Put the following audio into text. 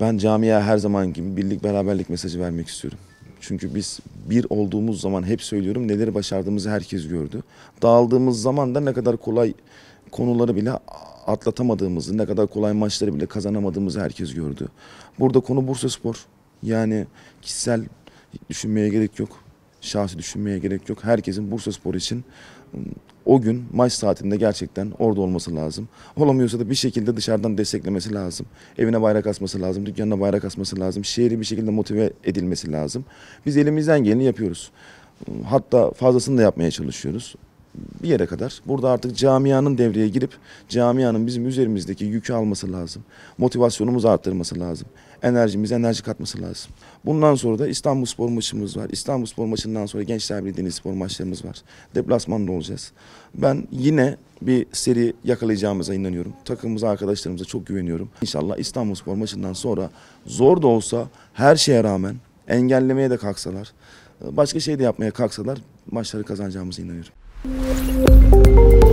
Ben camiye her zaman gibi birlik beraberlik mesajı vermek istiyorum. Çünkü biz bir olduğumuz zaman hep söylüyorum neleri başardığımızı herkes gördü. Dağıldığımız zaman da ne kadar kolay konuları bile atlatamadığımızı, ne kadar kolay maçları bile kazanamadığımızı herkes gördü. Burada konu Bursa Spor. Yani kişisel düşünmeye gerek yok. Şahsi düşünmeye gerek yok. Herkesin Bursa Spor için o gün maç saatinde gerçekten orada olması lazım. Olamıyorsa da bir şekilde dışarıdan desteklemesi lazım. Evine bayrak asması lazım, dükkanına bayrak asması lazım. Şehri bir şekilde motive edilmesi lazım. Biz elimizden geleni yapıyoruz. Hatta fazlasını da yapmaya çalışıyoruz bir yere kadar. Burada artık camianın devreye girip camianın bizim üzerimizdeki yükü alması lazım. Motivasyonumuzu arttırması lazım. Enerjimize enerji katması lazım. Bundan sonra da İstanbul Spor maçımız var. İstanbul Spor maçından sonra Gençler Birliği Spor maçlarımız var. Deplasmanda olacağız. Ben yine bir seri yakalayacağımıza inanıyorum. Takımımıza, arkadaşlarımıza çok güveniyorum. İnşallah İstanbul Spor maçından sonra zor da olsa her şeye rağmen engellemeye de kalksalar başka şey de yapmaya kalksalar maçları kazanacağımıza inanıyorum.